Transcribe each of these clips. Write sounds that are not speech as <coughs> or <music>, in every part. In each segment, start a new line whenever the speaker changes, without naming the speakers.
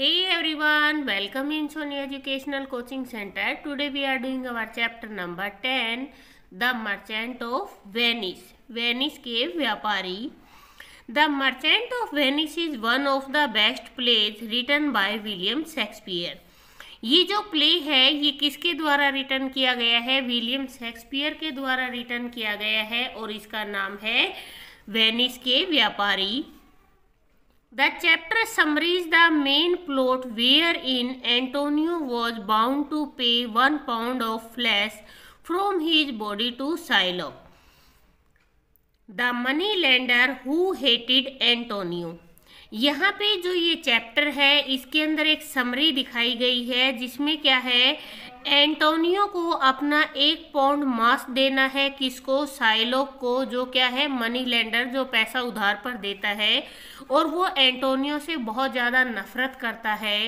Hey everyone, welcome in Sony Educational Coaching Center. Today we are doing our chapter number 10, The Merchant of Venice. Venice के व्यापारी The Merchant of Venice is one of the best plays written by William Shakespeare. ये जो play है ये किसके द्वारा return किया गया है विलियम शेक्सपियर के द्वारा रिटर्न किया गया है और इसका नाम है वेनिस के व्यापारी The chapter summarizes the main plot wherein Antonio was bound to pay one pound of flesh from his body to Silo, the money lender who hated Antonio. यहाँ पे जो ये चैप्टर है इसके अंदर एक समरी दिखाई गई है जिसमें क्या है एंटोनियो को अपना एक पाउंड मास देना है किसको साइलोक को जो क्या है मनी लेंडर जो पैसा उधार पर देता है और वो एंटोनियो से बहुत ज़्यादा नफरत करता है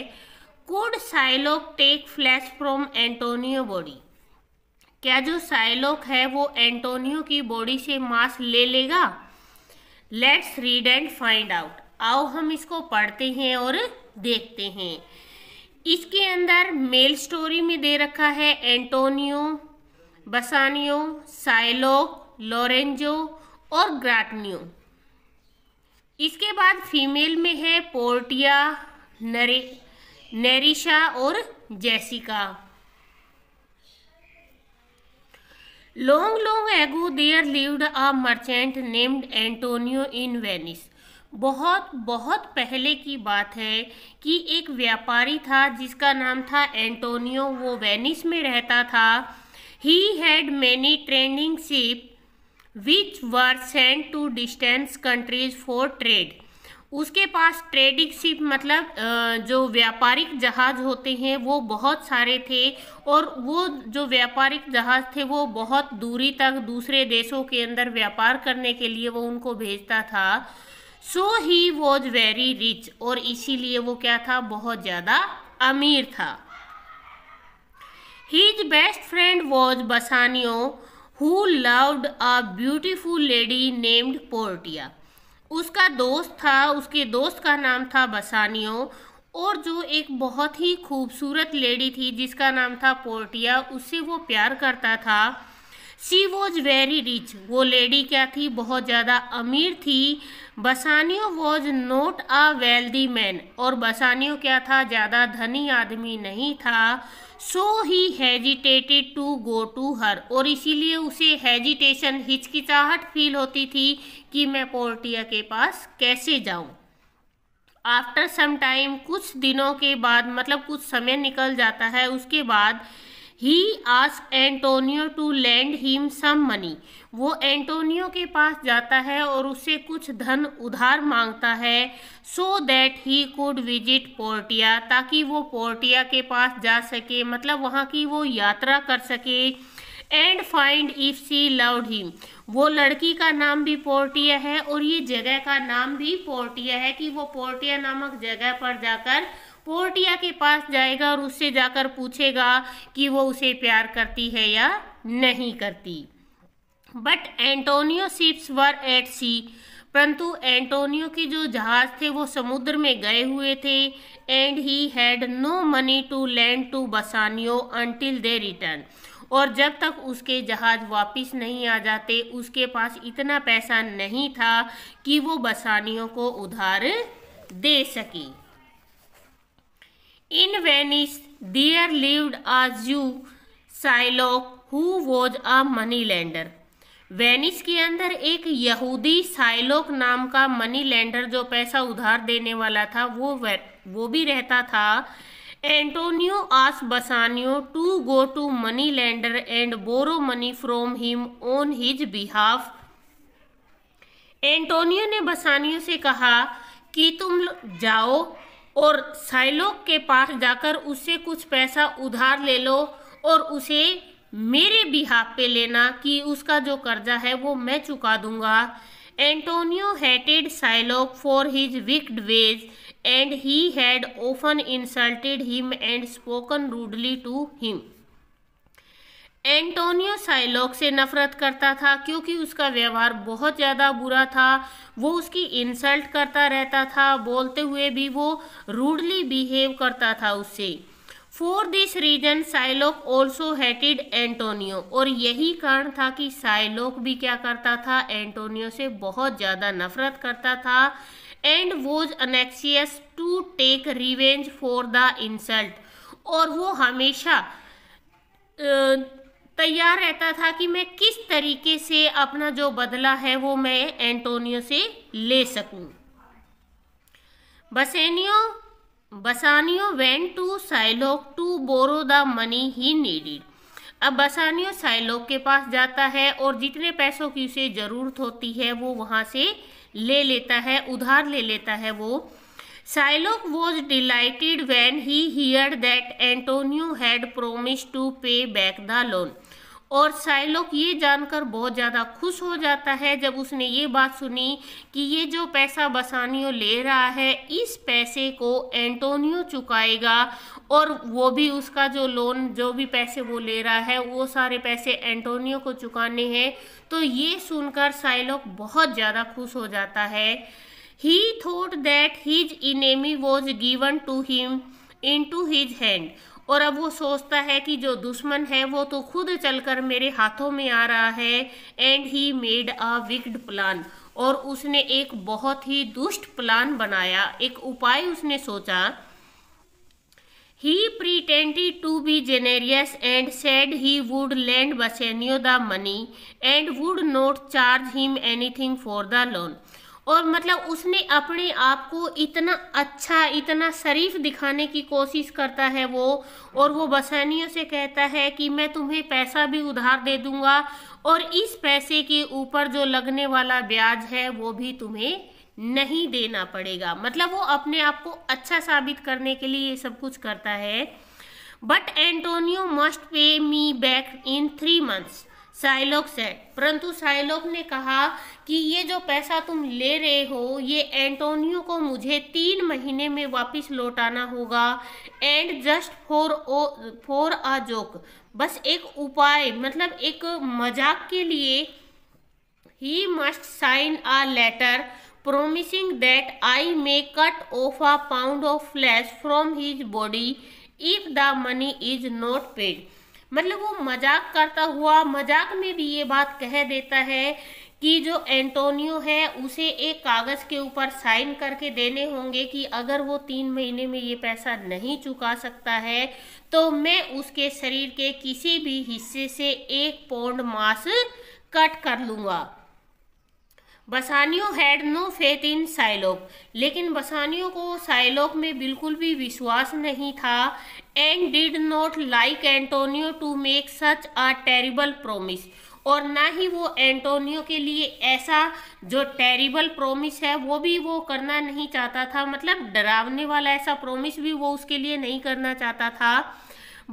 could Shylock take flesh from Antonio body क्या जो साइलोक है वो एंटोनियो की बॉडी से मास ले लेगा let's read and find out आओ हम इसको पढ़ते हैं और देखते हैं इसके अंदर मेल स्टोरी में दे रखा है एंटोनियो बसानियो साइलो लोरेंजो और ग्राटनियो इसके बाद फीमेल में है पोर्टिया नरे नरिशा और Jessica long long ago there lived a merchant named Antonio in Venice बहुत बहुत पहले की बात है कि एक व्यापारी था जिसका नाम था एंटोनियो वो वेनिस में रहता था he had many trading ship which were sent to distance countries for trade उसके पास ट्रेडिंग शिप मतलब जो व्यापारिक जहाज होते हैं वो बहुत सारे थे और वो जो व्यापारिक जहाज थे वो बहुत दूरी तक दूसरे देशों के अंदर व्यापार करने के लिए वो उनको भेजता था so he was very rich और इसीलिए वो क्या था बहुत ज़्यादा अमीर था his best friend was Bassanio who loved a beautiful lady named Portia उसका दोस्त था उसके दोस्त का नाम था बसानियो और जो एक बहुत ही खूबसूरत लेडी थी जिसका नाम था पोर्टिया उससे वो प्यार करता था शी वॉज वेरी रिच वो लेडी क्या थी बहुत ज़्यादा अमीर थी Bassanio was not a wealthy man और बसानियो क्या था ज़्यादा धनी आदमी नहीं था so he हैजिटेटेड to go to her और इसीलिए उसे हैजिटेशन हिचकिचाहट फील होती थी कि मैं पोर्टिया के पास कैसे जाऊँ आफ्टर सम टाइम कुछ दिनों के बाद मतलब कुछ समय निकल जाता है उसके बाद ही आज Antonio to lend him some money वो एंटोनियो के पास जाता है और उसे कुछ धन उधार मांगता है so that he could visit Portia ताकि वो पोर्टिया के पास जा सके मतलब वहाँ की वो यात्रा कर सके and find if she loved him वो लड़की का नाम भी पोर्टिया है और ये जगह का नाम भी पोर्टिया है कि वो पोर्टिया नामक जगह पर जाकर पोर्टिया के पास जाएगा और उससे जाकर पूछेगा कि वो उसे प्यार करती है या नहीं करती but Antonio ships were at sea परंतु एंटोनियो के जो जहाज थे वो समुद्र में गए हुए थे and he had no money to lend to Bassanio until they return और जब तक उसके जहाज वापस नहीं आ जाते उसके पास इतना पैसा नहीं था कि वो बसानियों को उधार दे सके in Venice there lived a Jew, Shylock, who was a money lender Venice के अंदर एक यहूदी साइलोक नाम का मनी लैंडर जो पैसा उधार देने वाला था वो वो भी रहता था एंटोनियो आस Bassanio to go to money lender and borrow money from him on his behalf Antonio ने बसानियो से कहा कि तुम जाओ और साइलोक के पास जाकर उससे कुछ पैसा उधार ले लो और उसे मेरे बिहाफ पे लेना कि उसका जो कर्जा है वो मैं चुका दूंगा Antonio hated Shylock for his wicked ways and he had often insulted him and spoken rudely to him Antonio Shylock से नफरत करता था क्योंकि उसका व्यवहार बहुत ज़्यादा बुरा था वो उसकी इंसल्ट करता रहता था बोलते हुए भी वो रूडली बिहेव करता था उससे for this reason Shylock also hated Antonio और यही कारण था कि साइलोक भी क्या करता था एंटोनियो से बहुत ज़्यादा नफरत करता था and was anxious to take revenge for the insult और वो हमेशा uh, तैयार रहता था कि मैं किस तरीके से अपना जो बदला है वो मैं एंटोनियो से ले सकूं। Bassanio Bassanio went to Shylock to borrow the money he needed अब बसानियो साइलोक के पास जाता है और जितने पैसों की उसे ज़रूरत होती है वो वहाँ से ले लेता है उधार ले लेता है वो Shylock was delighted when he hear that Antonio had promise to pay back the loan और साइलोक ये जानकर बहुत ज़्यादा खुश हो जाता है जब उसने ये बात सुनी कि ये जो पैसा बसानियो ले रहा है इस पैसे को एंटोनियो चुकाएगा और वो भी उसका जो लोन जो भी पैसे वो ले रहा है वो सारे पैसे एंटोनियो को चुकाने हैं तो ये सुनकर साइलोक बहुत ज़्यादा खुश हो जाता है he thought that his enemy was given to him into his hand और अब वो सोचता है कि जो दुश्मन है वो तो खुद चलकर मेरे हाथों में आ रहा है and he made a wicked plan और उसने एक बहुत ही दुष्ट प्लान बनाया एक उपाय उसने सोचा he pretended to be generous and said he would lend Bassanio the money and would not charge him anything for the loan और मतलब उसने अपने आप को इतना अच्छा इतना शरीफ दिखाने की कोशिश करता है वो और वो बसानियों से कहता है कि मैं तुम्हें पैसा भी उधार दे दूंगा और इस पैसे के ऊपर जो लगने वाला ब्याज है वो भी तुम्हें नहीं देना पड़ेगा मतलब वो अपने आप को अच्छा साबित करने के लिए ये सब कुछ करता है but Antonio must pay me back in three months Shylock said परंतु साइलोक ने कहा कि ये जो पैसा तुम ले रहे हो ये एंटोनियो को मुझे तीन महीने में वापस लौटाना होगा and just for uh for a joke बस एक उपाय मतलब एक मजाक के लिए ही must sign a letter promising that I may cut off a pound of flesh from his body if the money is not paid मतलब वो मजाक करता हुआ मजाक में भी ये बात कह देता है कि जो एंटोनियो है उसे एक कागज़ के ऊपर साइन करके देने होंगे कि अगर वो तीन महीने में ये पैसा नहीं चुका सकता है तो मैं उसके शरीर के किसी भी हिस्से से एक पौंड मास कट कर लूँगा Bassanio had no faith in Shylock लेकिन बसानियों को साइलोक में बिल्कुल भी विश्वास नहीं था and did not like Antonio to make such a terrible promise और ना ही वो एंटोनियो के लिए ऐसा जो टेरिबल प्रोमिस है वो भी वो करना नहीं चाहता था मतलब डरावने वाला ऐसा प्रोमिस भी वो उसके लिए नहीं करना चाहता था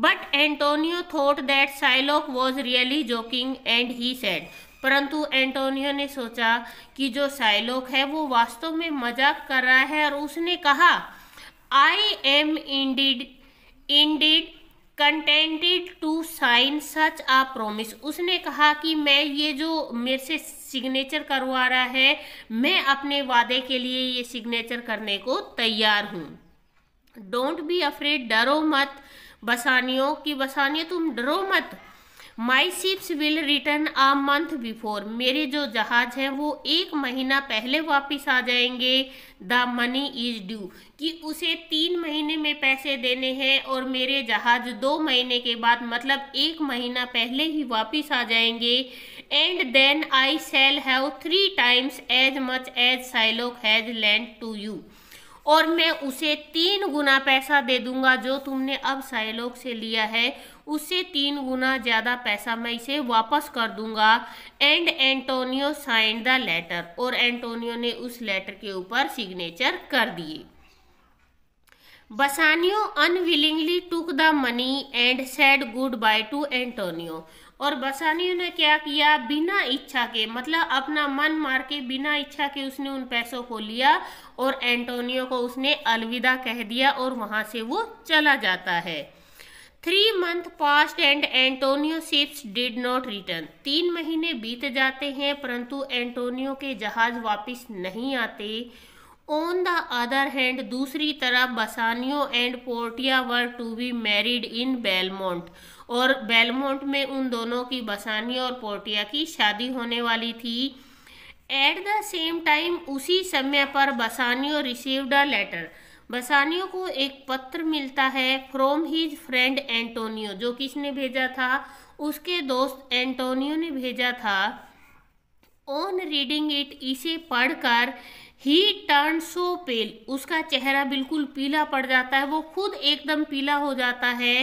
but Antonio thought that Shylock was really joking and he said परंतु एंटोनियो ने सोचा कि जो साइलोक है वो वास्तव में मजाक कर रहा है और उसने कहा I am indeed indeed contented to sign such a promise उसने कहा कि मैं ये जो मेरे से सिग्नेचर करवा रहा है मैं अपने वादे के लिए ये सिग्नेचर करने को तैयार हूँ डोंट बी अफ्रेड डरो मत बसानियों कि बसानियों तुम डरो मत my ships will return a month before मेरे जो जहाज हैं वो एक महीना पहले वापस आ जाएंगे द मनी इज ड्यू कि उसे तीन महीने में पैसे देने हैं और मेरे जहाज दो महीने के बाद मतलब एक महीना पहले ही वापस आ जाएंगे and then I shall have three times as much as Shylock has lent to you और मैं उसे तीन गुना पैसा दे दूंगा जो तुमने अब साइलोक से लिया है उससे तीन गुना ज़्यादा पैसा मैं इसे वापस कर दूंगा and Antonio sign the letter और एंटोनियो ने उस लेटर के ऊपर सिग्नेचर कर दिए Bassanio unwillingly took the money and said goodbye to Antonio और बसानियो ने क्या किया बिना इच्छा के मतलब अपना मन मार के बिना इच्छा के उसने उन पैसों को लिया और एंटोनियो को उसने अलविदा कह दिया और वहाँ से वो चला जाता है three month passed and Antonio ships did not return तीन महीने बीत जाते हैं परंतु एंटोनियो के जहाज वापस नहीं आते ऑन द अदर हैंड दूसरी तरफ Bassanio and Portia were to be married in Belmont और बेलमोंट में उन दोनों की बसानियो और पोर्टिया की शादी होने वाली थी एट द सेम टाइम उसी समय पर बसानियो रिसीव्ड अ लेटर बसानियो को एक पत्र मिलता है फ्रॉम हिज फ्रेंड एंटोनियो जो किसने भेजा था उसके दोस्त एंटोनियो ने भेजा था ऑन रीडिंग इट इसे पढ़कर ही टर्न सो पेल उसका चेहरा बिल्कुल पीला पड़ जाता है वो खुद एकदम पीला हो जाता है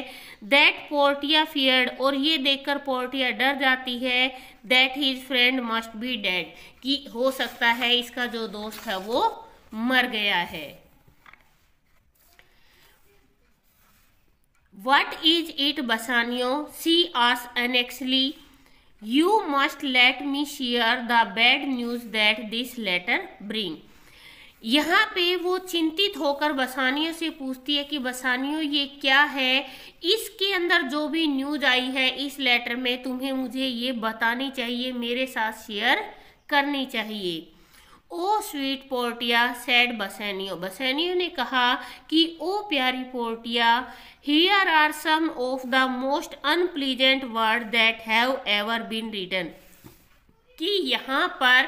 दैट पोर्टिया फियर्ड और ये देखकर पोर्टिया डर जाती है that his friend must be dead कि हो सकता है इसका जो दोस्त है वो मर गया है What is it, Bassanio? She asked annexly. You must let me share the bad news that this letter bring. यहाँ पे वो चिंतित होकर बसानियों से पूछती है कि बसानियो ये क्या है इसके अंदर जो भी न्यूज आई है इस लेटर में तुम्हें मुझे ये बतानी चाहिए मेरे साथ शेयर करनी चाहिए oh sweet Portia said Bassanio Bassanio ने कहा कि ओ प्यारी Portia here are some of the most unpleasant word that have ever been written कि यहाँ पर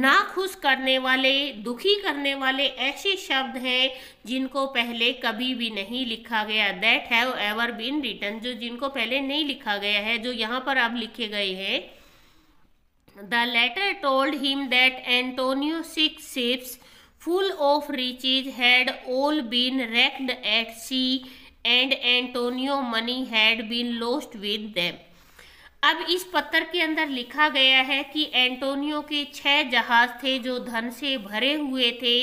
नाखुश करने वाले दुखी करने वाले ऐसे शब्द हैं जिनको पहले कभी भी नहीं लिखा गया that have ever been written जो जिनको पहले नहीं लिखा गया है जो यहाँ पर अब लिखे गए हैं the letter told him that Antonio six ships full of riches had all been wrecked at sea and Antonio money had been lost with them अब इस पत्र के अंदर लिखा गया है कि एंटोनियो के छह जहाज थे जो धन से भरे हुए थे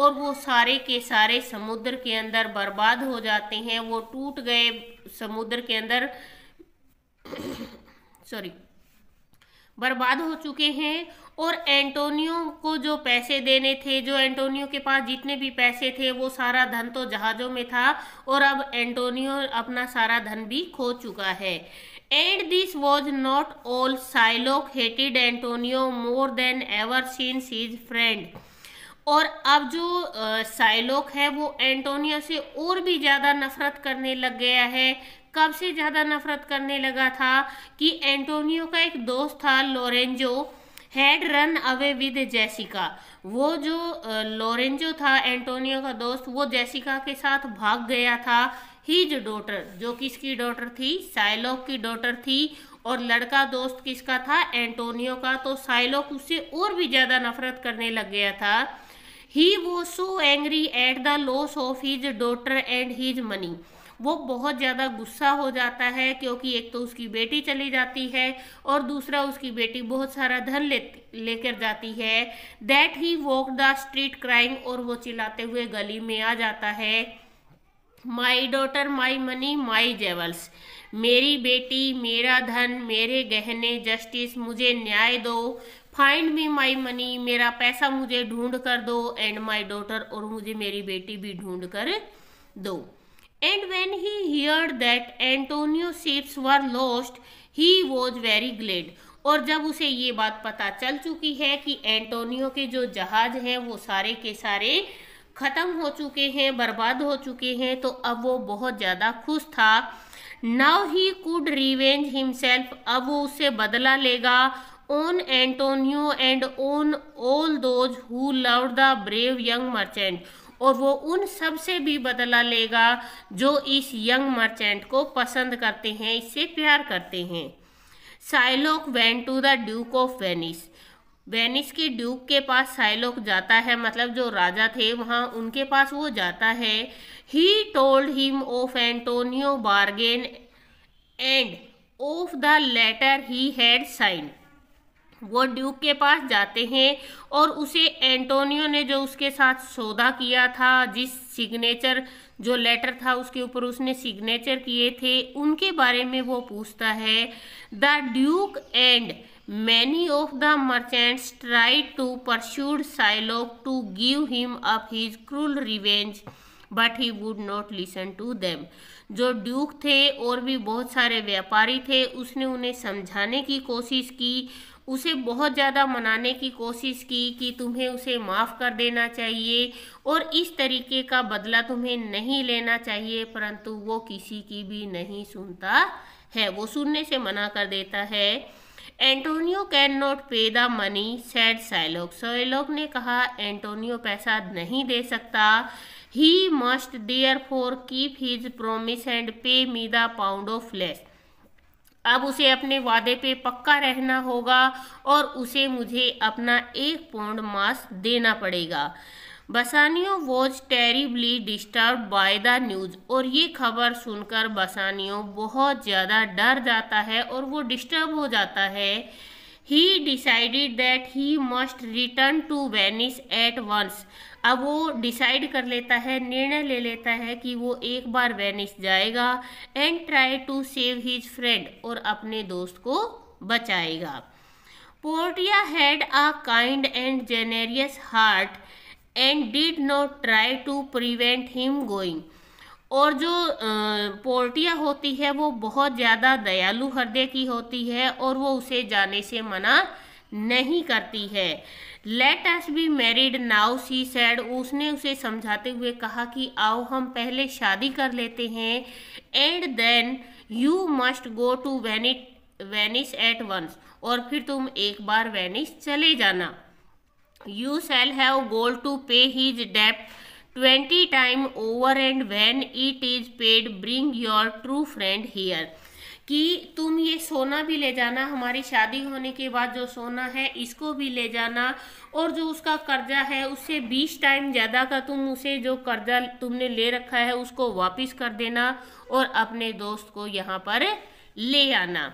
और वो सारे के सारे समुद्र के अंदर बर्बाद हो जाते हैं वो टूट गए समुद्र के अंदर सॉरी <coughs> बर्बाद हो चुके हैं और एंटोनियो को जो पैसे देने थे जो एंटोनियो के पास जितने भी पैसे थे वो सारा धन तो जहाज़ों में था और अब एंटोनियो अपना सारा धन भी खो चुका है and this was not all Shylock hated Antonio more than ever since his friend और अब जो साइलोक है वो एंटोनियो से और भी ज़्यादा नफरत करने लग गया है कब से ज़्यादा नफरत करने लगा था कि एंटोनियो का एक दोस्त था Lorenzo had run away with Jessica वो जो लोरेंजो था एंटोनियो का दोस्त वो जैसिका के साथ भाग गया था हीज डॉटर जो किसकी डॉटर थी साइलोक की डॉटर थी और लड़का दोस्त किसका था एंटोनियो का तो साइलोक उससे और भी ज़्यादा नफरत करने लग गया था he was so angry at the loss of his daughter and his money वो बहुत ज़्यादा गुस्सा हो जाता है क्योंकि एक तो उसकी बेटी चली जाती है और दूसरा उसकी बेटी बहुत सारा धन लेती लेकर जाती है that he walk the street crying और वो चिल्लाते हुए गली में आ जाता है my daughter my money my jewels मेरी बेटी मेरा धन मेरे गहने जस्टिस मुझे न्याय दो फाइंड मी माई मनी मेरा पैसा मुझे ढूंढ कर दो एंड माई डॉटर और मुझे मेरी बेटी भी ढूंढ कर दो and when he heard that antonio's ships were lost he was very glad और जब उसे ये बात पता चल चुकी है कि एंटोनियो के जो जहाज हैं वो सारे के सारे खत्म हो चुके हैं बर्बाद हो चुके हैं तो अब वो बहुत ज़्यादा खुश था now he could revenge himself अब वो उससे बदला लेगा on Antonio and on all those who love the brave young merchant और वो उन सब से भी बदला लेगा जो इस यंग मर्चेंट को पसंद करते हैं इससे प्यार करते हैं Shylock went to the Duke of Venice Venice के ड्यूक के पास साइलोक जाता है मतलब जो राजा थे वहाँ उनके पास वो जाता है he told him of Antonio bargain and of the letter he had sign वो ड्यूक के पास जाते हैं और उसे एंटोनियो ने जो उसके साथ सौदा किया था जिस सिग्नेचर जो लेटर था उसके ऊपर उसने सिग्नेचर किए थे उनके बारे में वो पूछता है the Duke and many of the merchants try to persuade Shylock to give him up his cruel revenge but he would not listen to them जो ड्यूक थे और भी बहुत सारे व्यापारी थे उसने उन्हें समझाने की कोशिश की उसे बहुत ज़्यादा मनाने की कोशिश की कि तुम्हें उसे माफ़ कर देना चाहिए और इस तरीके का बदला तुम्हें नहीं लेना चाहिए परंतु वो किसी की भी नहीं सुनता है वो सुनने से मना कर देता है Antonio can not pay the money said Shylock Shylock ने कहा एंटोनियो पैसा नहीं दे सकता he must therefore keep his promise and pay me the pound of flesh अब उसे अपने वादे पे पक्का रहना होगा और उसे मुझे अपना एक पौंड मांस देना पड़ेगा Bassanio was terribly disturb by the news और ये खबर सुनकर बसानियो बहुत ज़्यादा डर जाता है और वो डिस्टर्ब हो जाता है he decided that he must return to venice at once अब वो डिसाइड कर लेता है निर्णय ले लेता है कि वो एक बार वेनिस जाएगा and try to save his friend और अपने दोस्त को बचाएगा Portia had a kind and generous heart and did not try to prevent him going और जो पोर्टिया होती है वो बहुत ज़्यादा दयालु हृदय की होती है और वो उसे जाने से मना नहीं करती है let's be married now she said उसने उसे समझाते हुए कहा कि आओ हम पहले शादी कर लेते हैं and then you must go to Venice Venice at once और फिर तुम एक बार वेनिस चले जाना you shall have gold to pay his डेप्ट twenty time over and when it is paid bring your true friend here कि तुम ये सोना भी ले जाना हमारी शादी होने के बाद जो सोना है इसको भी ले जाना और जो उसका कर्जा है उससे बीस टाइम ज़्यादा का तुम उसे जो कर्जा तुमने ले रखा है उसको वापस कर देना और अपने दोस्त को यहाँ पर ले आना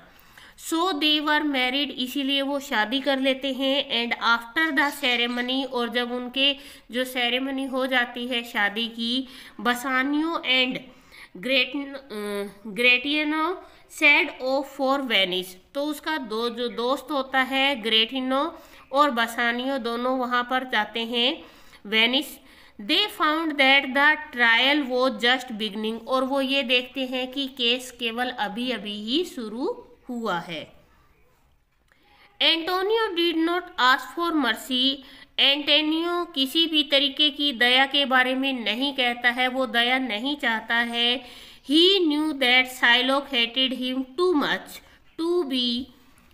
सो दे वर मैरिड इसीलिए वो शादी कर लेते हैं एंड आफ्टर द सेरेमनी और जब उनके जो सेरेमनी हो जाती है शादी की Bassanio and great Gratiano said oh for Venice तो उसका दो जो दोस्त होता है ग्रेटिनो और बसानियो दोनों वहाँ पर जाते हैं Venice they found that the trial was just beginning और वो ये देखते हैं कि केस केवल अभी अभी ही शुरू हुआ है Antonio did not ask for mercy Antonio किसी भी तरीके की दया के बारे में नहीं कहता है वो दया नहीं चाहता है he knew that Shylock hated him too much to be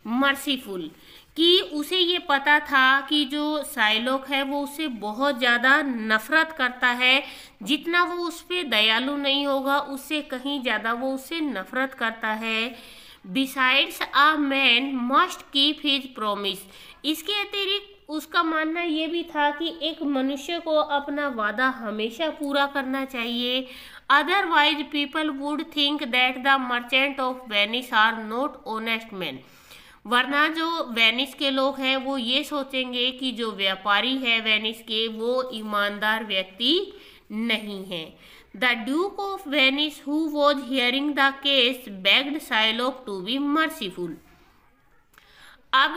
merciful कि उसे ये पता था कि जो साइलोक है वो उसे बहुत ज़्यादा नफरत करता है जितना वो उस पर दयालु नहीं होगा उससे कहीं ज़्यादा वो उससे नफरत करता है besides a man must keep his promise इसके अतिरिक्त उसका मानना ये भी था कि एक मनुष्य को अपना वादा हमेशा पूरा करना चाहिए otherwise people would think that the merchant of Venice are not honest man वरना जो वेनिस के लोग हैं वो ये सोचेंगे कि जो व्यापारी है वेनिस के वो ईमानदार व्यक्ति नहीं है the Duke of Venice who was hearing the case begged Shylock to be merciful अब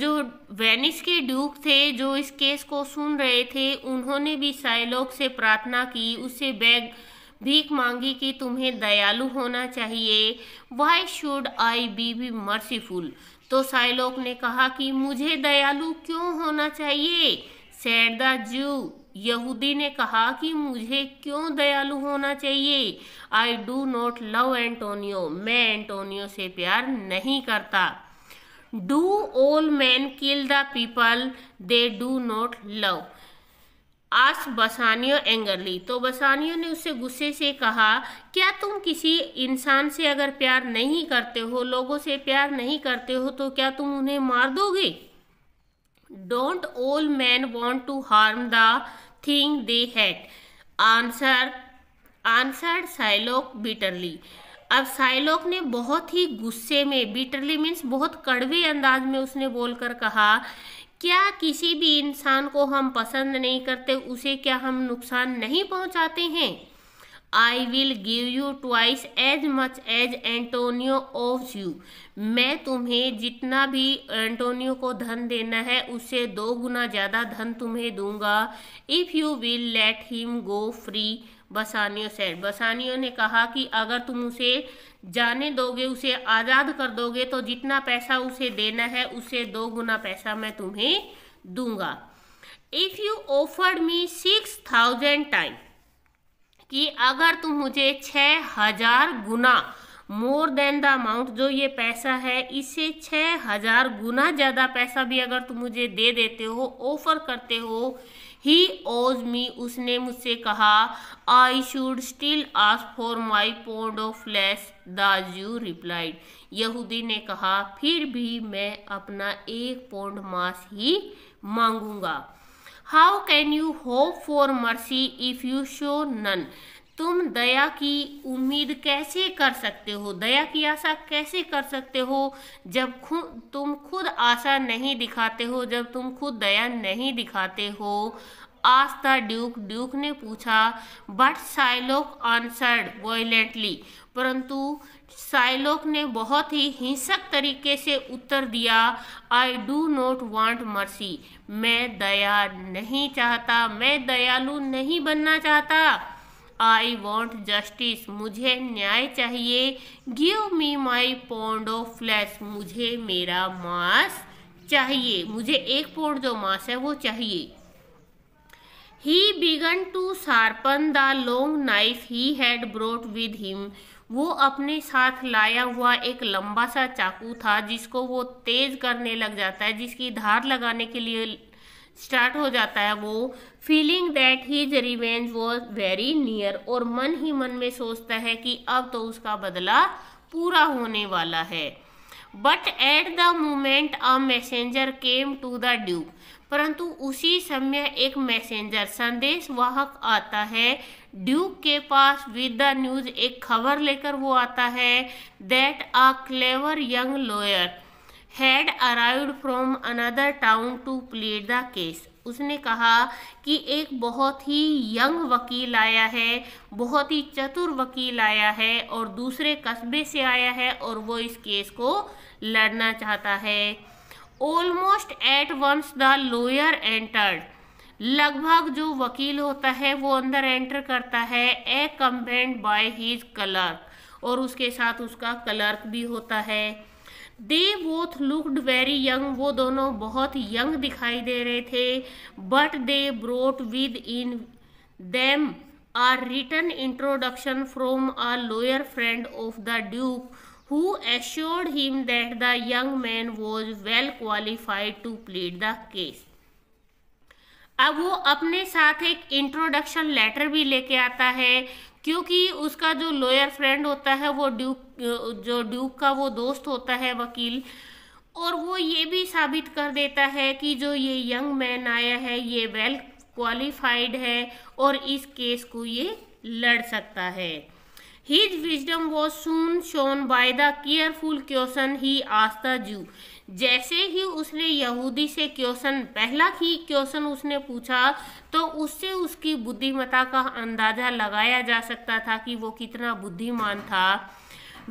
जो वेनिस के ड्यूक थे जो इस केस को सुन रहे थे उन्होंने भी साइलोक से प्रार्थना की उससे बैग भीख मांगी कि तुम्हें दयालु होना चाहिए why should I be be merciful तो साइलोक ने कहा कि मुझे दयालु क्यों होना चाहिए सैड द जू यहूदी ने कहा कि मुझे क्यों दयालु होना चाहिए I do not love Antonio मैं एंटोनियो से प्यार नहीं करता do all man kill the people they do not love आस बसानियो एंगरली तो बसानियो ने उसे गुस्से से कहा क्या तुम किसी इंसान से अगर प्यार नहीं करते हो लोगों से प्यार नहीं करते हो तो क्या तुम उन्हें मार दोगे don't all man want to harm the thing they hate answer answer Shylock bitterly अब साइलोक ने बहुत ही गुस्से में बिटरली मीन्स बहुत कड़वे अंदाज में उसने बोलकर कहा क्या किसी भी इंसान को हम पसंद नहीं करते उसे क्या हम नुकसान नहीं पहुंचाते हैं I will give you twice as much as Antonio of you मैं तुम्हें जितना भी एंटोनियो को धन देना है उससे दो गुना ज़्यादा धन तुम्हें दूंगा if you will let him go free Bassanio said Bassanio ने कहा कि अगर तुम उसे जाने दोगे उसे आज़ाद कर दोगे तो जितना पैसा उसे देना है उससे दो गुना पैसा मैं तुम्हें दूंगा if you offered me six thousand time कि अगर तुम मुझे छः हजार गुना मोर देन द अमाउंट जो ये पैसा है इसे छः हजार गुना ज़्यादा पैसा भी अगर तुम मुझे दे देते हो ऑफर करते हो ही ओज मी उसने मुझसे कहा I should still ask for my pound of flesh the Jew replied यहूदी ने कहा फिर भी मैं अपना एक पोन्ड मास ही मांगूंगा how can you hope for mercy if you show none तुम दया की उम्मीद कैसे कर सकते हो दया की आशा कैसे कर सकते हो जब खु तुम खुद आशा नहीं दिखाते हो जब तुम खुद दया नहीं दिखाते हो आज द ड्यूक ड्यूक ने पूछा बट साइलोक आंसर्ड वॉयलेंटली परंतु साइलोक ने बहुत ही हिंसक तरीके से उत्तर दिया I do not want mercy मैं दया नहीं चाहता मैं दयालु नहीं बनना चाहता आई वॉन्ट जस्टिस मुझे न्याय चाहिए give me my pound of flesh मुझे मेरा मांस चाहिए मुझे एक पौंड जो मांस है वो चाहिए he began to sharpen the long knife he had brought with him वो अपने साथ लाया हुआ एक लंबा सा चाकू था जिसको वो तेज करने लग जाता है जिसकी धार लगाने के लिए स्टार्ट हो जाता है वो feeling that his revenge was very near और मन ही मन में सोचता है कि अब तो उसका बदला पूरा होने वाला है but at the moment a messenger came to the Duke परंतु उसी समय एक मैसेंजर संदेश वाहक आता है ड्यूक के पास विद द न्यूज़ एक खबर लेकर वो आता है that a clever young lawyer had arrived from another town to plead the case उसने कहा कि एक बहुत ही यंग वकील आया है बहुत ही चतुर वकील आया है और दूसरे कस्बे से आया है और वो इस केस को लड़ना चाहता है almost at once the lawyer entered लगभग जो वकील होता है वो अंदर एंटर करता है accompanied by his clerk और उसके साथ उसका क्लर्क भी होता है they both looked very young वो दोनों बहुत यंग दिखाई दे रहे थे but they brought with in them a written introduction from a lawyer friend of the Duke who assured him that the young man was well qualified to plead the case. अब वो अपने साथ एक introduction letter भी लेके आता है क्योंकि उसका जो लॉयर फ्रेंड होता है वो ड्यूक जो ड्यूक का वो दोस्त होता है वकील और वो ये भी साबित कर देता है कि जो ये यंग मैन आया है ये वेल क्वालिफाइड है और इस केस को ये लड़ सकता है His wisdom was soon shown by the careful question he asked the Jew. जैसे ही उसने यहूदी से क्वेश्चन पहला ही क्वेश्चन उसने पूछा तो उससे उसकी बुद्धिमता का अंदाजा लगाया जा सकता था कि वो कितना बुद्धिमान था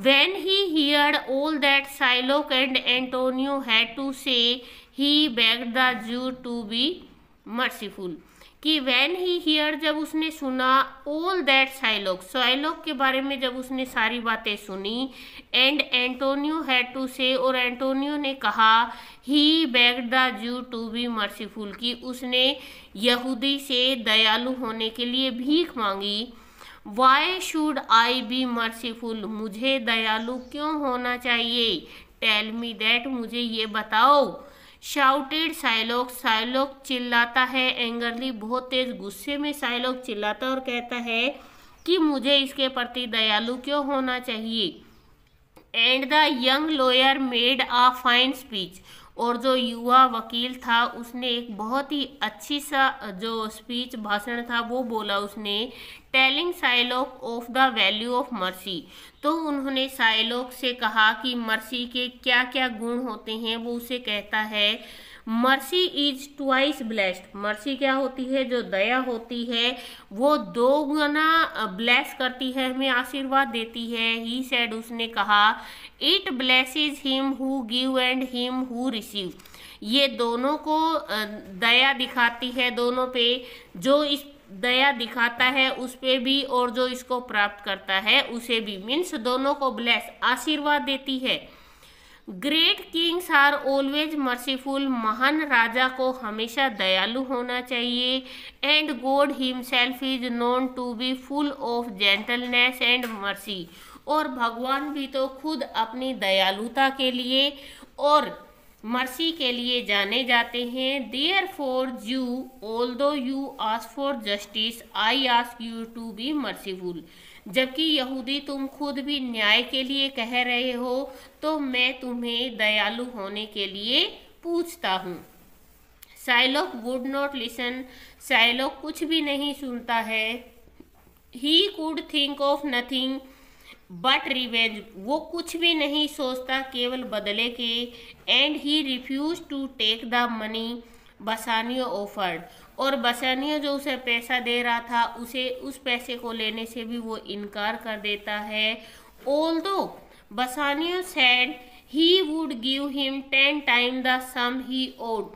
When he heard all that Shylock and Antonio had to say, he begged the Jew to be merciful. कि वैन ही हियर जब उसने सुना ऑल दैट साइलॉग साइलॉग के बारे में जब उसने सारी बातें सुनी एंड एंटोनियो हैड टू से और एंटोनियो ने कहा he begged the Jew to be merciful की उसने यहूदी से दयालु होने के लिए भीख मांगी why should I be merciful मुझे दयालु क्यों होना चाहिए टेल मी दैट मुझे ये बताओ शाउटेड साइलोक साइलोक चिल्लाता है एंगरली बहुत तेज गुस्से में साइलोक चिल्लाता और कहता है कि मुझे इसके प्रति दयालु क्यों होना चाहिए and the young lawyer made a fine speech और जो युवा वकील था उसने एक बहुत ही अच्छी सा जो स्पीच भाषण था वो बोला उसने telling Shylock of the value of mercy तो उन्होंने साइलोक से कहा कि मर्सी के क्या क्या गुण होते हैं वो उसे कहता है mercy is twice blessed mercy क्या होती है जो दया होती है वो दो गुना ब्लेस करती है हमें आशीर्वाद देती है ही सेड उसने कहा it blesses him who give and him who receive ये दोनों को दया दिखाती है दोनों पे जो इस दया दिखाता है उस पर भी और जो इसको प्राप्त करता है उसे भी मीन्स दोनों को ब्लेस आशीर्वाद देती है great kings are always merciful महान राजा को हमेशा दयालु होना चाहिए and God himself is known to be full of gentleness and mercy और भगवान भी तो खुद अपनी दयालुता के लिए और मर्सी के लिए जाने जाते हैं there for you all though you ask for justice I ask you to be merciful जबकि यहूदी तुम खुद भी न्याय के लिए कह रहे हो तो मैं तुम्हें दयालु होने के लिए पूछता हूँ Shylock would not listen Shylock कुछ भी नहीं सुनता है he could think of nothing but revenge वो कुछ भी नहीं सोचता केवल बदले के and he refuse to take the money Bassanio offered और बसानियो जो उसे पैसा दे रहा था उसे उस पैसे को लेने से भी वो इनकार कर देता है although Bassanio said he would give him ten time the sum he owed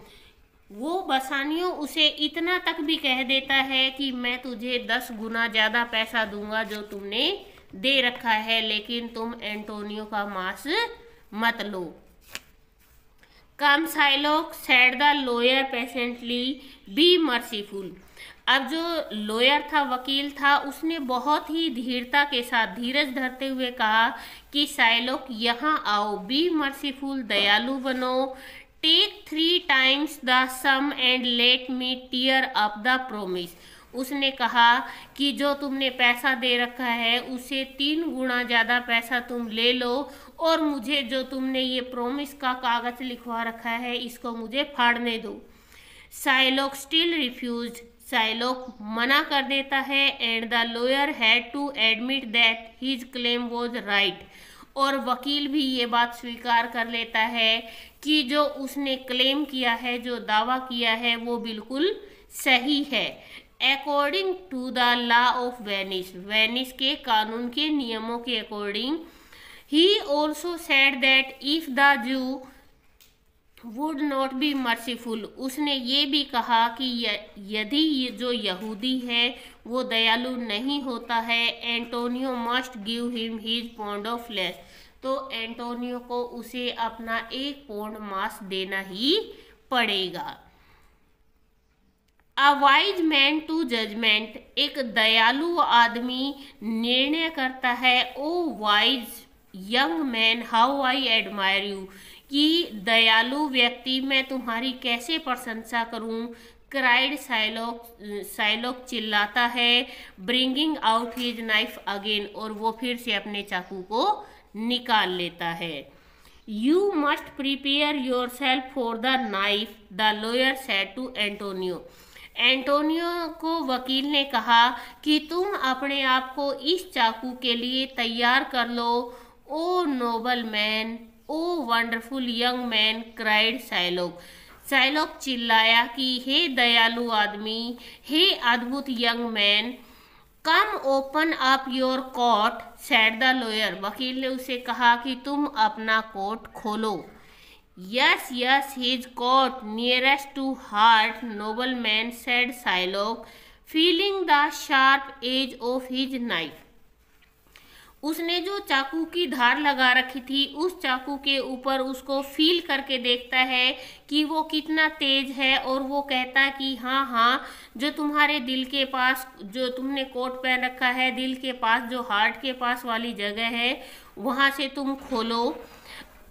वो बसानियो उसे इतना तक भी कह देता है कि मैं तुझे दस गुना ज़्यादा पैसा दूंगा जो तुमने दे रखा है लेकिन तुम एंटोनियो का मांस मत लो come Shylock said the lawyer patiently be merciful अब जो लोयर था वकील था उसने बहुत ही धीरता के साथ धीरज धरते हुए कहा कि साइलोक यहाँ आओ बी मर्सीफुल दयालु बनो take three times the sum and let me tear up the promise उसने कहा कि जो तुमने पैसा दे रखा है उसे तीन गुना ज़्यादा पैसा तुम ले लो और मुझे जो तुमने ये प्रोमिस का कागज़ लिखवा रखा है इसको मुझे फाड़ने दो साइलोक स्टिल रिफ्यूज साइलोक मना कर देता है and the lawyer had to admit that his claim was right और वकील भी ये बात स्वीकार कर लेता है कि जो उसने क्लेम किया है जो दावा किया है वो बिल्कुल सही है according to the law of Venice Venice के कानून के नियमों के according he also said that if the Jew would not be merciful उसने ये भी कहा कि यदि ये जो यहूदी है वो दयालु नहीं होता है Antonio must give him his pound of flesh तो एंटोनियो को उसे अपना एक पौंड मास देना ही पड़ेगा a wise man to judgement एक दयालु आदमी निर्णय करता है O wise young man how I admire you कि दयालु व्यक्ति मैं तुम्हारी कैसे प्रशंसा करूं क्राइड साइलोक साइलोक चिल्लाता है bringing out his knife again और वो फिर से अपने चाकू को निकाल लेता है you must prepare yourself for the knife the lawyer said to Antonio Antonio को वकील ने कहा कि तुम अपने आप को इस चाकू के लिए तैयार कर लो O noble man O wonderful young man cried Shylock Shylock चिल्लाया कि हे दयालु आदमी हे अद्भुत young man come open up your coat said the lawyer वकील ने उसे कहा कि तुम अपना कोर्ट खोलो Yes, yes, his coat nearest to heart, nobleman, said Shylock, feeling the sharp edge of his knife. उसने जो चाकू की धार लगा रखी थी उस चाकू के ऊपर उसको फील करके देखता है कि वो कितना तेज है और वो कहता कि हाँ हाँ जो तुम्हारे दिल के पास जो तुमने कोट पहन रखा है दिल के पास जो हार्ट के पास वाली जगह है वहाँ से तुम खोलो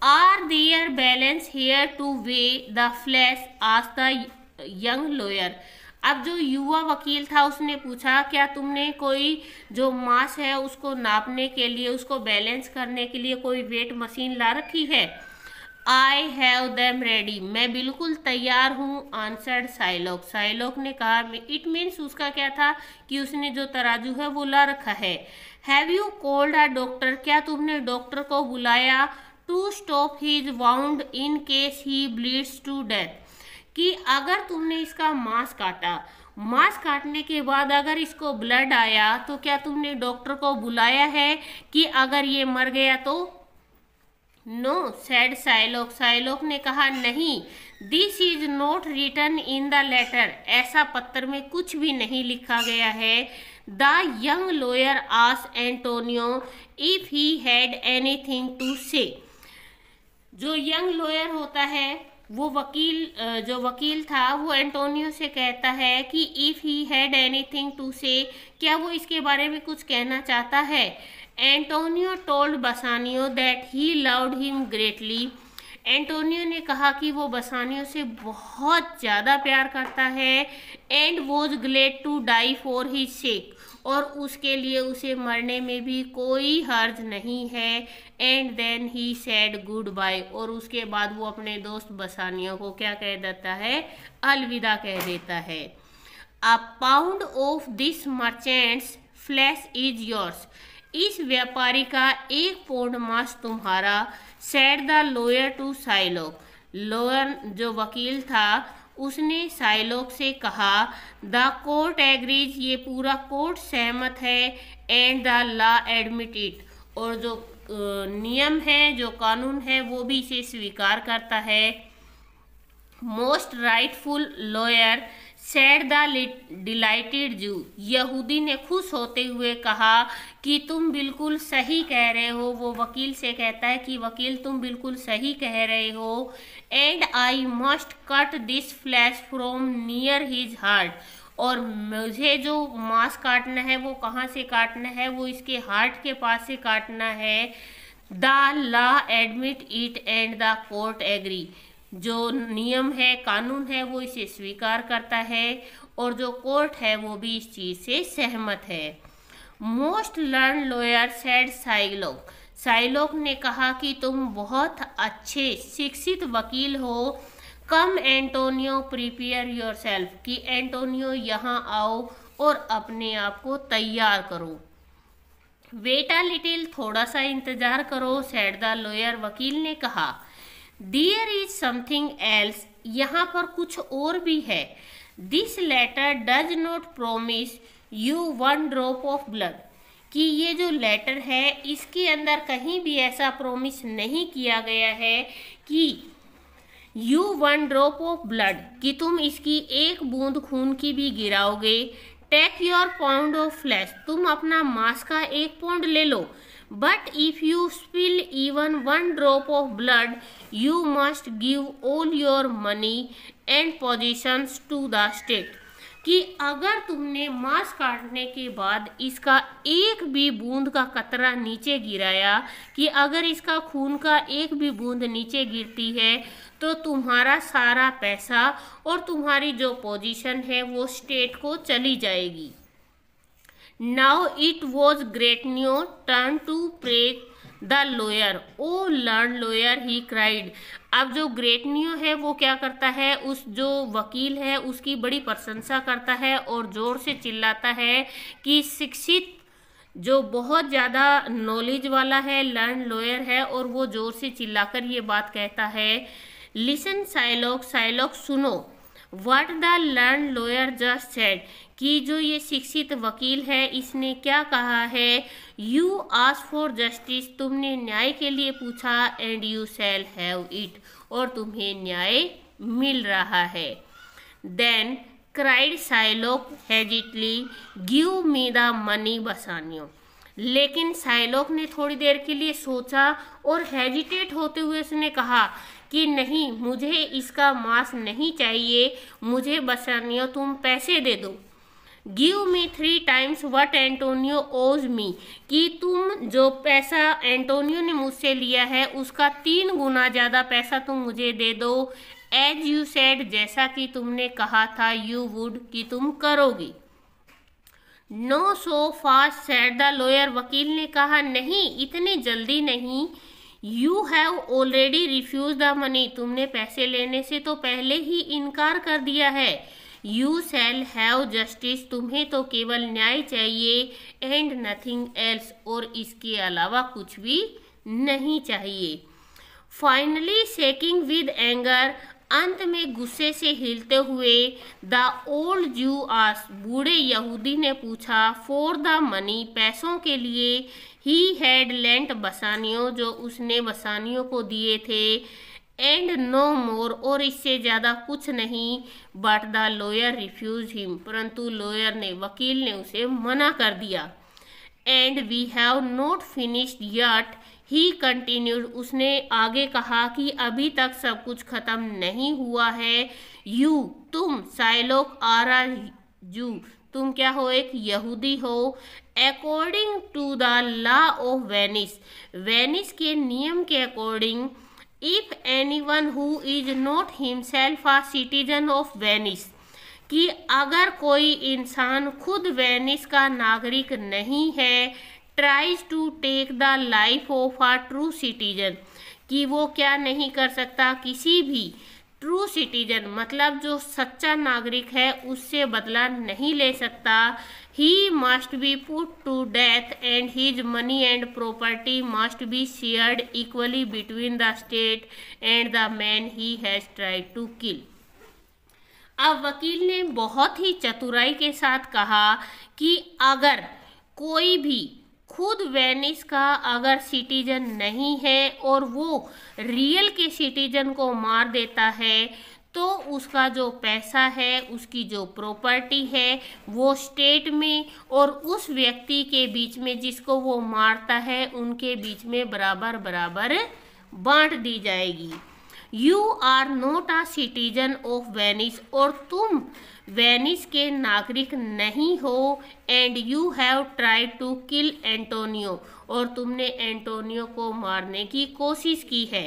Are there balance here to weigh the flesh? asked the young lawyer. अब जो युवा वकील था उसने पूछा क्या तुमने कोई जो मास है उसको नापने के लिए उसको बैलेंस करने के लिए कोई वेट मशीन ला रखी है आई हैव दैम रेडी मैं बिल्कुल तैयार हूँ आंसर्ड साइलोक साइलोक ने कहा इट मीन्स उसका क्या था कि उसने जो तराजू है वो ला रखा है have you called a doctor क्या तुमने डॉक्टर को बुलाया to stop his wound in case he bleeds to death कि अगर तुमने इसका मांस काटा मांस काटने के बाद अगर इसको ब्लड आया तो क्या तुमने डॉक्टर को बुलाया है कि अगर ये मर गया तो नो सैड साइलोक साइलोक ने कहा नहीं this is not written in the letter ऐसा पत्र में कुछ भी नहीं लिखा गया है द यंग लॉयर आस Antonio if he had anything to say जो यंग लॉयर होता है वो वकील जो वकील था वो एंटोनियो से कहता है कि if he had anything to say क्या वो इसके बारे में कुछ कहना चाहता है Antonio told Bassanio that he loved him greatly Antonio ने कहा कि वो बसानियो से बहुत ज़्यादा प्यार करता है and was glad to die for he sake और उसके लिए उसे मरने में भी कोई हर्ज नहीं है and then he said goodbye और उसके बाद वो अपने दोस्त बसानियों को क्या कह देता है अलविदा कह देता है a pound of this merchant's flesh is yours इस व्यापारी का एक पौंड मास तुम्हारा said the lawyer to Shylock lawyer जो वकील था उसने साइलोक से कहा द कोर्ट एग्रीज ये पूरा कोर्ट सहमत है एंड द लॉ एडमिटेड और जो नियम है जो कानून है वो भी इसे स्वीकार करता है most rightful lawyer said the delighted Jew यहूदी ने खुश होते हुए कहा कि तुम बिल्कुल सही कह रहे हो वो वकील से कहता है कि वकील तुम बिल्कुल सही कह रहे हो and I must cut this flesh from near his heart और मुझे जो मांस काटना है वो कहाँ से काटना है वो इसके हार्ट के पास से काटना है the law admit it and the court agree जो नियम है कानून है वो इसे स्वीकार करता है और जो कोर्ट है वो भी इस चीज़ से सहमत है most learned lawyer said Shylock Shylock ने कहा कि तुम बहुत अच्छे शिक्षित वकील हो come Antonio prepare yourself कि एंटोनियो यहाँ आओ और अपने आप को तैयार करो वेटा लिटिल थोड़ा सा इंतज़ार करो सैड द लॉयर वकील ने कहा डियर इज समथिंग एल्स यहाँ पर कुछ और भी है this letter does not promise you one drop of blood कि ये जो लेटर है इसके अंदर कहीं भी ऐसा प्रोमिस नहीं किया गया है कि you one drop of blood कि तुम इसकी एक बूंद खून की भी गिराओगे take your pound of flesh तुम अपना मांस का एक पाउंड ले लो but if you spill even one drop of blood you must give all your money and possessions to the state कि अगर तुमने मांस काटने के बाद इसका एक भी बूंद का कतरा नीचे गिराया कि अगर इसका खून का एक भी बूंद नीचे गिरती है तो तुम्हारा सारा पैसा और तुम्हारी जो पोजीशन है वो स्टेट को चली जाएगी now it was Gratiano turn to praise the lawyer O learned lawyer he cried अब जो ग्रेटनियो है वो क्या करता है उस जो वकील है उसकी बड़ी प्रशंसा करता है और ज़ोर से चिल्लाता है कि शिक्षित जो बहुत ज़्यादा नॉलेज वाला है लर्न लोयर है और वो ज़ोर से चिल्लाकर ये बात कहता है लिसन साइलॉग साइलॉग सुनो what the learned lawyer just said कि जो ये शिक्षित वकील है इसने क्या कहा है यू आस फॉर जस्टिस तुमने न्याय के लिए पूछा and you shall have it और तुम्हें न्याय मिल रहा है then cried Shylock hastily give me the money Bassanio लेकिन साइलोक ने थोड़ी देर के लिए सोचा और हेजिटेट होते हुए उसने कहा कि नहीं मुझे इसका मांस नहीं चाहिए मुझे बसानियो तुम पैसे दे दो give me three times what Antonio owes me कि तुम जो पैसा एंटोनियो ने मुझसे लिया है उसका तीन गुना ज़्यादा पैसा तुम मुझे दे दो एज यू सेड जैसा कि तुमने कहा था यू वुड कि तुम करोगी no so fast said the lawyer वकील ने कहा नहीं इतनी जल्दी नहीं you have already refuse the money तुमने पैसे लेने से तो पहले ही इनकार कर दिया है यू सेल हैव जस्टिस तुम्हें तो केवल न्याय चाहिए एंड नथिंग एल्स और इसके अलावा कुछ भी नहीं चाहिए फाइनली शेकिंग विद एंगर अंत में गुस्से से हिलते हुए द ओल्ड जू आस बूढ़े यहूदी ने पूछा फॉर द मनी पैसों के लिए ही हैड लेंट बसानियों जो उसने बसानियों को दिए थे एंड नो मोर और इससे ज़्यादा कुछ नहीं but the lawyer refuse him परंतु लॉयर ने वकील ने उसे मना कर दिया and we have not finished yet he continued उसने आगे कहा कि अभी तक सब कुछ ख़त्म नहीं हुआ है यू तुम साइलोक आरा जू तुम क्या हो एक यहूदी हो according to the law of Venice Venice के नियम के according if anyone who is not himself a citizen of Venice कि अगर कोई इंसान खुद वेनिस का नागरिक नहीं है tries to take the life of a true citizen कि वो क्या नहीं कर सकता किसी भी ट्रू सिटीजन मतलब जो सच्चा नागरिक है उससे बदला नहीं ले सकता he must be put to death and his money and property must be shared equally between the state and the man he has tried to kill अब वकील ने बहुत ही चतुराई के साथ कहा कि अगर कोई भी खुद वेनिस का अगर सिटीजन नहीं है और वो रियल के सिटीजन को मार देता है तो उसका जो पैसा है उसकी जो प्रॉपर्टी है वो स्टेट में और उस व्यक्ति के बीच में जिसको वो मारता है उनके बीच में बराबर बराबर बांट दी जाएगी you are not a citizen of Venice और तुम वेनिस के नागरिक नहीं हो and you have try to kill Antonio और तुमने एंटोनियो को मारने की कोशिश की है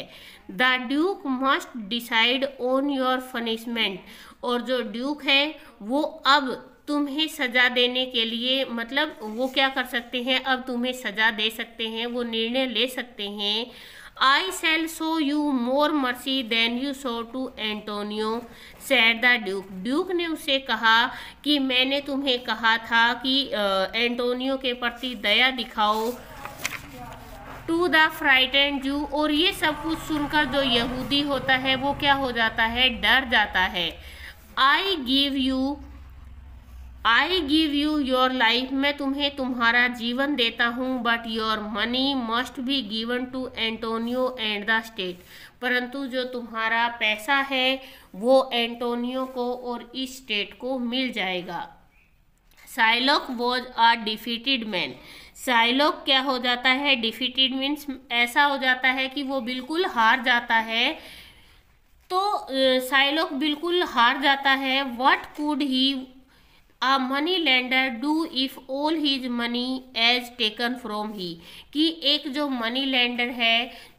the duke must decide on your punishment और जो ड्यूक है वो अब तुम्हें सजा देने के लिए मतलब वो क्या कर सकते हैं अब तुम्हें सजा दे सकते हैं वो निर्णय ले सकते हैं I shall show you more mercy than you show to Antonio said the duke duke ने उसे कहा कि मैंने तुम्हें कहा था कि एंटोनियो के प्रति दया दिखाओ टू द एंड जू और ये सब कुछ सुनकर जो यहूदी होता है वो क्या हो जाता है डर जाता है I give you I give you your life मैं तुम्हें तुम्हारा जीवन देता हूँ but your money must be given to Antonio and the state परंतु जो तुम्हारा पैसा है वो एंटोनियो को और इस स्टेट को मिल जाएगा Shylock was a defeated man Shylock क्या हो जाता है डिफिटेड मीन्स ऐसा हो जाता है कि वो बिल्कुल हार जाता है तो साइलॉक बिल्कुल हार जाता है what could he a money lender do if all his money is taken from he कि एक जो मनी लेंडर है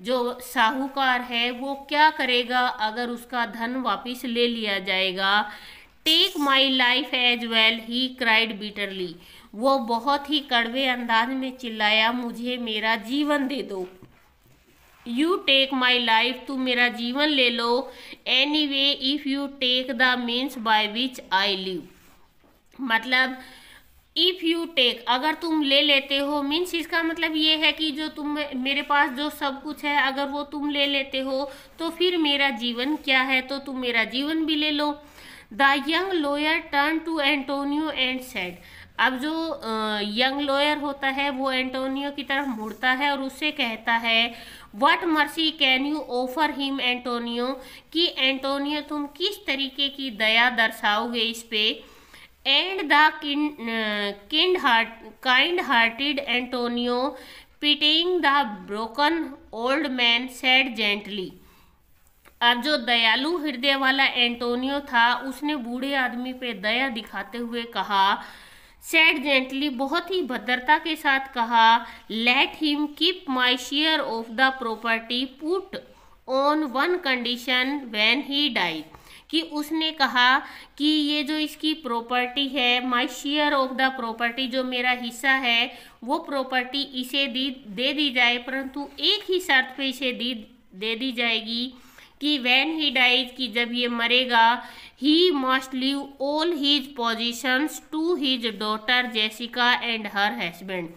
जो साहूकार है वो क्या करेगा अगर उसका धन वापिस ले लिया जाएगा take my life as well he cried bitterly वो बहुत ही कड़वे अंदाज में चिल्लाया मुझे मेरा जीवन दे दो यू टेक माई लाइफ तू मेरा जीवन ले लो anyway if you take the means by which I live मतलब इफ़ यू टेक अगर तुम ले लेते हो मीन्स इसका मतलब ये है कि जो तुम मेरे पास जो सब कुछ है अगर वो तुम ले लेते हो तो फिर मेरा जीवन क्या है तो तुम मेरा जीवन भी ले लो the young lawyer turn to Antonio and said अब जो यंग लॉयर होता है वो एंटोनियो की तरफ मुड़ता है और उससे कहता है what mercy can you offer him Antonio कि एंटोनियो तुम किस तरीके की दया दर्शाओगे इस पर and the kind kind hearted Antonio pitying the broken old man said gently अब जो दयालु हृदय वाला एंटोनियो था उसने बूढ़े आदमी पे दया दिखाते हुए कहा सैड जेंटली बहुत ही भद्रता के साथ कहा let him keep my share of the property but on one condition when he died कि उसने कहा कि ये जो इसकी प्रॉपर्टी है my share of the property जो मेरा हिस्सा है वो प्रॉपर्टी इसे दी दे दी जाए परंतु एक ही शर्त पे इसे दी दे दी जाएगी कि वैन ही डाइज कि जब ये मरेगा he must leave all his possessions to his daughter Jessica and her husband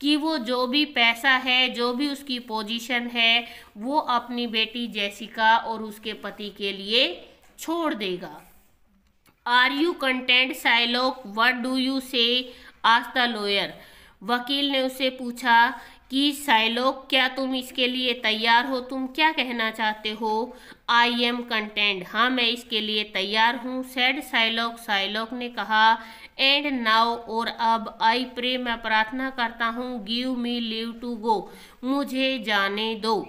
कि वो जो भी पैसा है जो भी उसकी पोजीशन है वो अपनी बेटी जैसिका और उसके पति के लिए छोड़ देगा are you content Shylock what do you say आज द लॉयर वकील ने उसे पूछा कि साइलोक क्या तुम इसके लिए तैयार हो तुम क्या कहना चाहते हो आई एम कंटेंट हाँ मैं इसके लिए तैयार हूँ सेड साइलोक साइलोक ने कहा एंड नाउ और अब आई प्रे मैं प्रार्थना करता हूँ give me leave to go मुझे जाने दो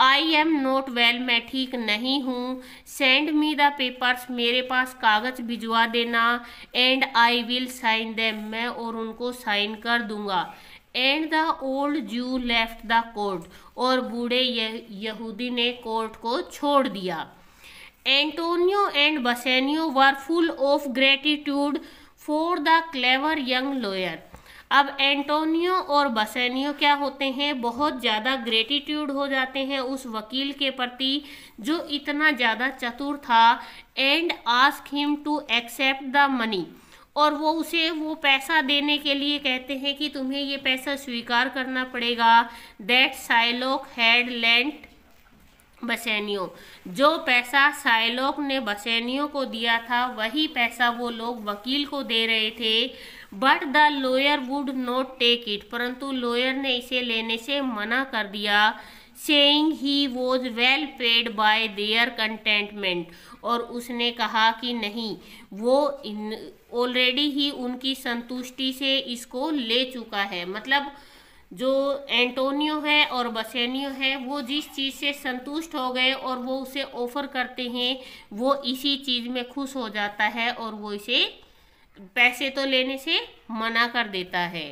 आई एम नोट वेल मैं ठीक नहीं हूँ सेंड मी द पेपर्स मेरे पास कागज़ भिजवा देना and I will sign them मैं और उनको साइन कर दूंगा and the old Jew left the court और बूढ़े यहूदी ने कोर्ट को छोड़ दिया Antonio and Bassanio were full of gratitude for the clever young lawyer अब एंटोनियो और बसैनियो क्या होते हैं बहुत ज़्यादा ग्रेटिट्यूड हो जाते हैं उस वकील के प्रति जो इतना ज़्यादा चतुर था and ask him to accept the money और वो उसे वो पैसा देने के लिए कहते हैं कि तुम्हें ये पैसा स्वीकार करना पड़ेगा that Shylock had lent Bassanio जो पैसा साइलोक ने बसैनियो को दिया था वही पैसा वो लोग वकील को दे रहे थे but the lawyer would not take it परंतु लोयर ने इसे लेने से मना कर दिया saying he was well paid by their contentment और उसने कहा कि नहीं वो ऑलरेडी ही उनकी संतुष्टि से इसको ले चुका है मतलब जो एंटोनियो है और बसेनियो है वो जिस चीज़ से संतुष्ट हो गए और वो उसे ऑफ़र करते हैं वो इसी चीज़ में खुश हो जाता है और वो इसे पैसे तो लेने से मना कर देता है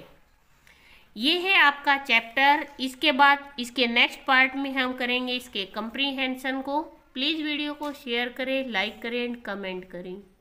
ये है आपका चैप्टर इसके बाद इसके नेक्स्ट पार्ट में हम करेंगे इसके कंप्रीहेंशन को प्लीज़ वीडियो को शेयर करें लाइक करें एंड कमेंट करें